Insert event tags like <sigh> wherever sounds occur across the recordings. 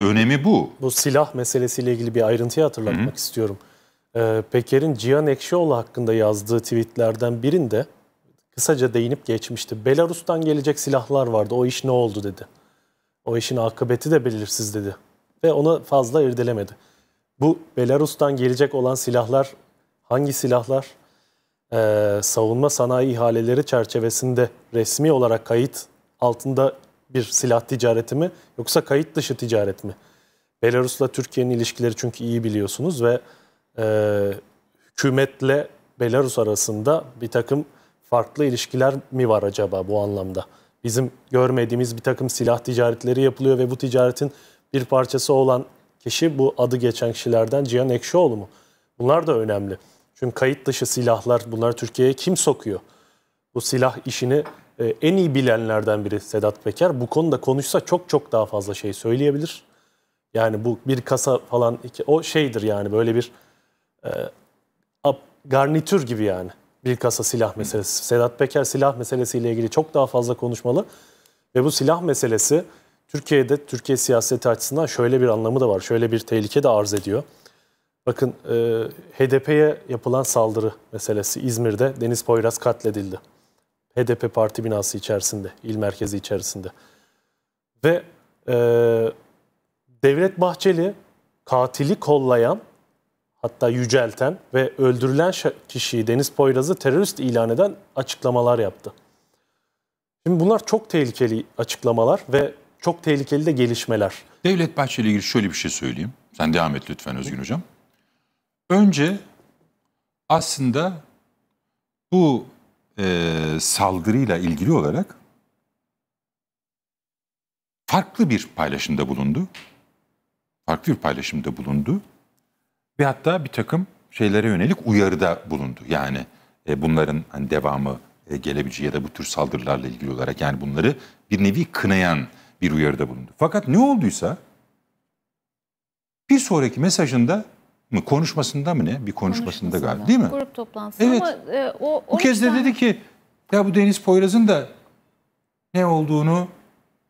önemi bu. Bu silah meselesiyle ilgili bir ayrıntıyı hatırlatmak Hı-hı. istiyorum. Ee, Peker'in Cihan Ekşioğlu hakkında yazdığı tweetlerden birinde kısaca değinip geçmişti. Belarus'tan gelecek silahlar vardı. O iş ne oldu dedi. O işin akıbeti de belirsiz dedi. Ve ona fazla irdelemedi. Bu Belarus'tan gelecek olan silahlar hangi silahlar? Ee, savunma sanayi ihaleleri çerçevesinde resmi olarak kayıt altında bir silah ticareti mi yoksa kayıt dışı ticaret mi? Belarus'la Türkiye'nin ilişkileri çünkü iyi biliyorsunuz ve e, hükümetle Belarus arasında bir takım farklı ilişkiler mi var acaba bu anlamda? Bizim görmediğimiz bir takım silah ticaretleri yapılıyor ve bu ticaretin bir parçası olan kişi bu adı geçen kişilerden Cihan Ekşioğlu mu? Bunlar da önemli. Çünkü kayıt dışı silahlar bunlar Türkiye'ye kim sokuyor? Bu silah işini ee, en iyi bilenlerden biri Sedat Peker. Bu konuda konuşsa çok çok daha fazla şey söyleyebilir. Yani bu bir kasa falan o şeydir yani böyle bir e, garnitür gibi yani. Bir kasa silah meselesi. Sedat Peker silah meselesiyle ilgili çok daha fazla konuşmalı. Ve bu silah meselesi Türkiye'de Türkiye siyaseti açısından şöyle bir anlamı da var. Şöyle bir tehlike de arz ediyor. Bakın e, HDP'ye yapılan saldırı meselesi İzmir'de Deniz Poyraz katledildi. HDP parti binası içerisinde, il merkezi içerisinde. Ve e, Devlet Bahçeli katili kollayan hatta yücelten ve öldürülen kişiyi Deniz Poyraz'ı terörist ilan eden açıklamalar yaptı. Şimdi bunlar çok tehlikeli açıklamalar ve çok tehlikeli de gelişmeler. Devlet Bahçeli ile ilgili şöyle bir şey söyleyeyim. Sen devam et lütfen Özgün Hocam. Önce aslında bu e, saldırıyla ilgili olarak farklı bir paylaşımda bulundu. Farklı bir paylaşımda bulundu. Ve hatta bir takım şeylere yönelik uyarıda bulundu. Yani e, bunların hani devamı e, gelebileceği ya da bu tür saldırılarla ilgili olarak yani bunları bir nevi kınayan bir uyarıda bulundu. Fakat ne olduysa bir sonraki mesajında mı konuşmasında mı ne? Bir konuşmasında, konuşmasında. galiba değil mi? Grup toplantısı evet. ama e, o... Bu kez de dedi ki ya bu Deniz Poyraz'ın da ne olduğunu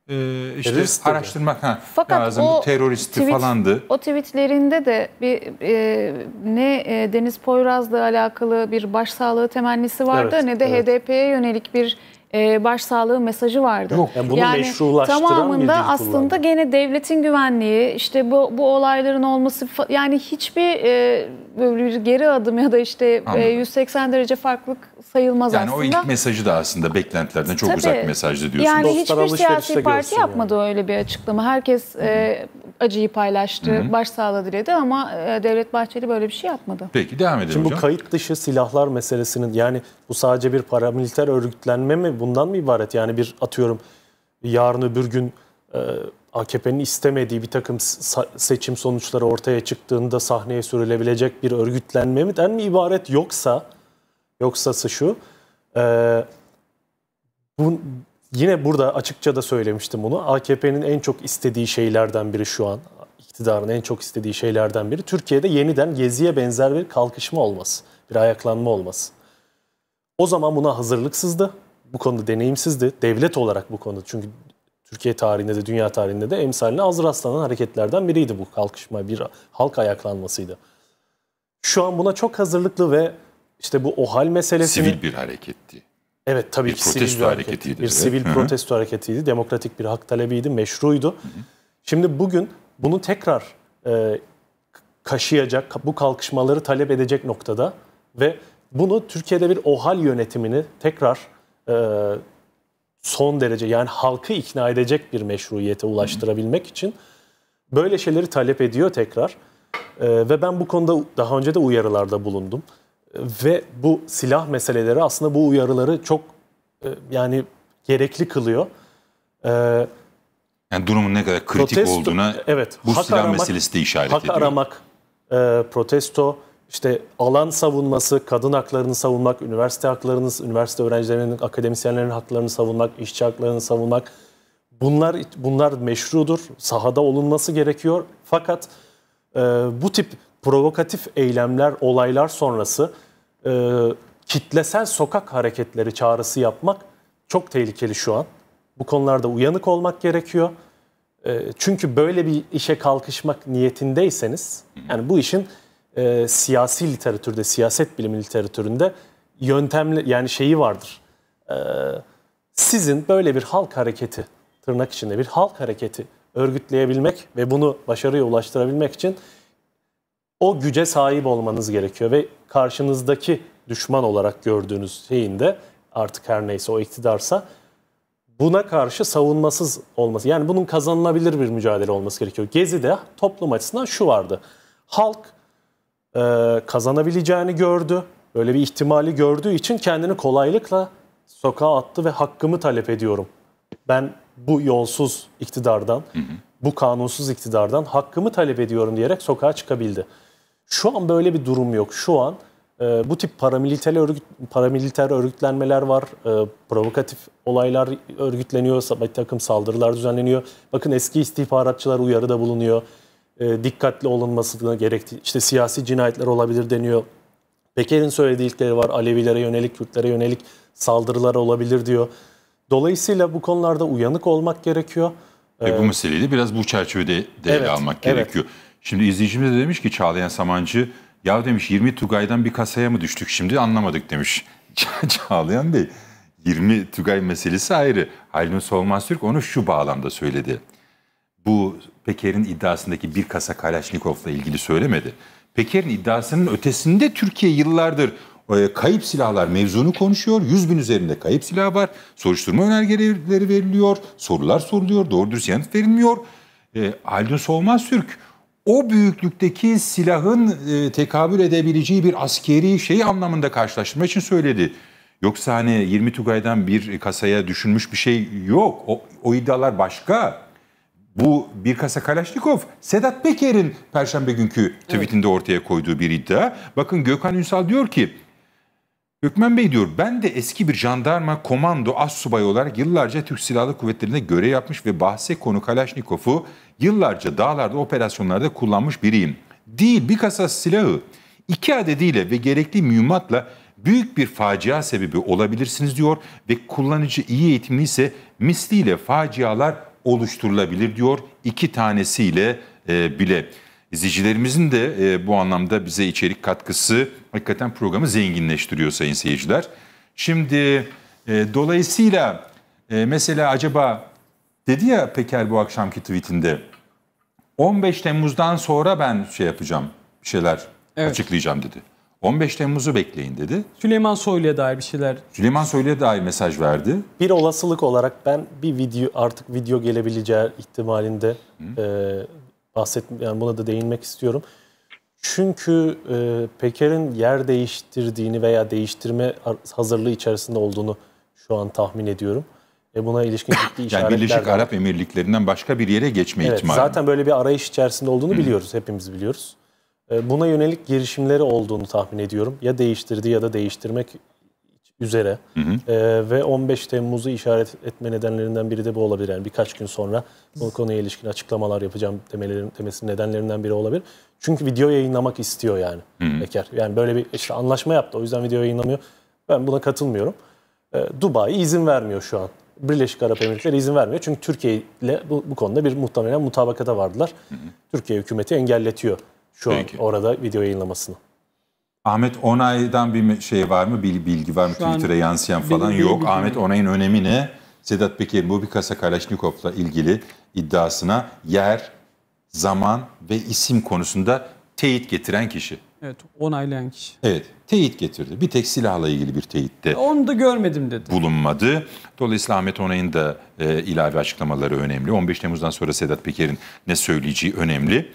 e, işte Terörist araştırmak ha, Fakat lazım. O teröristi tweet, falandı. O tweetlerinde de bir e, ne e, Deniz Poyraz'la alakalı bir başsağlığı temennisi vardı evet, ne de evet. HDP'ye yönelik bir e, başsağlığı mesajı vardı. Yok, yani bunu yani tamamında bir aslında kullandı. gene devletin güvenliği, işte bu, bu olayların olması yani hiçbir e, böyle bir geri adım ya da işte e, 180 derece farklılık sayılmaz yani aslında. Yani o ilk mesajı da aslında beklentilerden çok Tabii, uzak mesajdı diyorsun. Yani Dostlar hiçbir siyasi parti yapmadı yani. öyle bir açıklama. Herkes e, acıyı paylaştı, Hı-hı. başsağlığı diledi ama e, Devlet Bahçeli böyle bir şey yapmadı. Peki devam edelim Şimdi hocam. bu kayıt dışı silahlar meselesinin yani bu sadece bir paramiliter örgütlenme mi bundan mı ibaret? Yani bir atıyorum yarın öbür gün e, AKP'nin istemediği bir takım seçim sonuçları ortaya çıktığında sahneye sürülebilecek bir örgütlenme mi den mi ibaret yoksa yoksası şu e, bu, Yine burada açıkça da söylemiştim bunu. AKP'nin en çok istediği şeylerden biri şu an, iktidarın en çok istediği şeylerden biri Türkiye'de yeniden geziye benzer bir kalkışma olması, bir ayaklanma olması. O zaman buna hazırlıksızdı. Bu konuda deneyimsizdi. Devlet olarak bu konuda çünkü Türkiye tarihinde de dünya tarihinde de emsaline az rastlanan hareketlerden biriydi bu kalkışma, bir halk ayaklanmasıydı. Şu an buna çok hazırlıklı ve işte bu OHAL meselesini... Sivil bir hareketti. Evet tabii bir ki protesto sivil hareketiydi. Hareket. Bir sivil Hı-hı. protesto hareketiydi. Demokratik bir hak talebiydi, meşruydu. Hı-hı. Şimdi bugün bunu tekrar e, kaşıyacak, bu kalkışmaları talep edecek noktada ve bunu Türkiye'de bir OHAL yönetimini tekrar e, son derece yani halkı ikna edecek bir meşruiyete ulaştırabilmek Hı-hı. için böyle şeyleri talep ediyor tekrar. E, ve ben bu konuda daha önce de uyarılarda bulundum ve bu silah meseleleri aslında bu uyarıları çok e, yani gerekli kılıyor. E, yani durumun ne kadar kritik protesto, olduğuna evet, bu silah aramak, meselesi de işaret hak ediyor. Hak aramak, e, protesto, işte alan savunması, kadın haklarını savunmak, üniversite haklarını, üniversite öğrencilerinin, akademisyenlerin haklarını savunmak, işçi haklarını savunmak. Bunlar bunlar meşrudur. Sahada olunması gerekiyor. Fakat e, bu tip provokatif eylemler, olaylar sonrası e, kitlesel sokak hareketleri çağrısı yapmak çok tehlikeli şu an. Bu konularda uyanık olmak gerekiyor. E, çünkü böyle bir işe kalkışmak niyetindeyseniz, yani bu işin e, siyasi literatürde, siyaset bilimi literatüründe yöntemli yani şeyi vardır. E, sizin böyle bir halk hareketi, tırnak içinde bir halk hareketi örgütleyebilmek ve bunu başarıya ulaştırabilmek için o güce sahip olmanız gerekiyor ve karşınızdaki düşman olarak gördüğünüz şeyin de artık her neyse o iktidarsa buna karşı savunmasız olması yani bunun kazanılabilir bir mücadele olması gerekiyor. Gezi'de toplum açısından şu vardı. Halk e, kazanabileceğini gördü. Böyle bir ihtimali gördüğü için kendini kolaylıkla sokağa attı ve hakkımı talep ediyorum. Ben bu yolsuz iktidardan, hı hı. bu kanunsuz iktidardan hakkımı talep ediyorum diyerek sokağa çıkabildi. Şu an böyle bir durum yok. Şu an e, bu tip paramiliter, örgüt, paramiliter örgütlenmeler var. E, provokatif olaylar örgütleniyor. Bir takım saldırılar düzenleniyor. Bakın eski istihbaratçılar uyarıda bulunuyor. E, dikkatli olunması gerektiği. İşte siyasi cinayetler olabilir deniyor. Peker'in söyledikleri var. Alevilere yönelik, Kürtlere yönelik saldırılar olabilir diyor. Dolayısıyla bu konularda uyanık olmak gerekiyor. Ve bu e, meseleyi de biraz bu çerçevede devreye evet, almak evet. gerekiyor. Şimdi izleyicimiz de demiş ki Çağlayan Samancı ya demiş 20 Tugay'dan bir kasaya mı düştük şimdi anlamadık demiş. <laughs> Çağlayan Bey 20 Tugay meselesi ayrı. Halil Solmaz Türk onu şu bağlamda söyledi. Bu Peker'in iddiasındaki bir kasa Kalaşnikov'la ilgili söylemedi. Peker'in iddiasının ötesinde Türkiye yıllardır e, kayıp silahlar mevzunu konuşuyor. 100 bin üzerinde kayıp silah var. Soruşturma önergeleri veriliyor. Sorular soruluyor. Doğru dürüst yanıt verilmiyor. E, Haldun Solmaz Türk o büyüklükteki silahın e, tekabül edebileceği bir askeri şeyi anlamında karşılaştırma için söyledi. Yoksa hani 20 Tugay'dan bir kasaya düşünmüş bir şey yok. O, o iddialar başka. Bu bir kasa Kalaşnikov, Sedat Peker'in Perşembe günkü tweetinde evet. ortaya koyduğu bir iddia. Bakın Gökhan Ünsal diyor ki Gökmen Bey diyor ben de eski bir jandarma komando as subayı olarak yıllarca Türk Silahlı Kuvvetleri'nde görev yapmış ve bahse konu Kalaşnikov'u yıllarca dağlarda operasyonlarda kullanmış biriyim. Değil bir kasa silahı iki adediyle ve gerekli mühimmatla büyük bir facia sebebi olabilirsiniz diyor ve kullanıcı iyi eğitimli ise misliyle facialar oluşturulabilir diyor iki tanesiyle e, bile. İzleyicilerimizin de e, bu anlamda bize içerik katkısı hakikaten programı zenginleştiriyor sayın seyirciler. Şimdi e, dolayısıyla e, mesela acaba dedi ya Peker bu akşamki tweetinde 15 Temmuz'dan sonra ben şey yapacağım bir şeyler evet. açıklayacağım dedi. 15 Temmuz'u bekleyin dedi. Süleyman Soylu'ya dair bir şeyler. Süleyman Soylu'ya dair mesaj verdi. Bir olasılık olarak ben bir video artık video gelebileceği ihtimalinde e, bahset yani buna da değinmek istiyorum. Çünkü e, Peker'in yer değiştirdiğini veya değiştirme hazırlığı içerisinde olduğunu şu an tahmin ediyorum. E buna ilişkin ciddi <coughs> işaretler Yani Birleşik Arap Emirlikleri'nden başka bir yere geçme evet, ihtimali. Zaten böyle bir arayış içerisinde olduğunu biliyoruz, hepimiz biliyoruz. E, buna yönelik girişimleri olduğunu tahmin ediyorum. Ya değiştirdi ya da değiştirmek üzere hı hı. E, ve 15 Temmuz'u işaret etme nedenlerinden biri de bu olabilir. Yani birkaç gün sonra bu konuya ilişkin açıklamalar yapacağım demelerin demesinin nedenlerinden biri olabilir. Çünkü video yayınlamak istiyor yani Eker. Yani böyle bir işte anlaşma yaptı o yüzden video yayınlamıyor. Ben buna katılmıyorum. E, Dubai izin vermiyor şu an. Birleşik Arap Emirlikleri izin vermiyor. Çünkü Türkiye ile bu, bu konuda bir muhtemelen mutabakata vardılar. Hı hı. Türkiye hükümeti engelletiyor şu Peki. an orada video yayınlamasını. Ahmet Onay'dan bir şey var mı? Bir bilgi var mı? Twitter'a yansıyan falan benim, yok. Benim, Ahmet Onay'ın önemi ne? Sedat Peker'in bu bir kasa Kalaşnikov'la ilgili iddiasına yer, zaman ve isim konusunda teyit getiren kişi. Evet, onaylayan kişi. Evet, teyit getirdi. Bir tek silahla ilgili bir teyitte. E, onu da görmedim dedi. Bulunmadı. Dolayısıyla Ahmet Onay'ın da e, ilave açıklamaları önemli. 15 Temmuz'dan sonra Sedat Peker'in ne söyleyeceği önemli.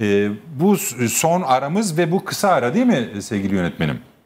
Ee, bu son aramız ve bu kısa ara değil mi sevgili yönetmenim?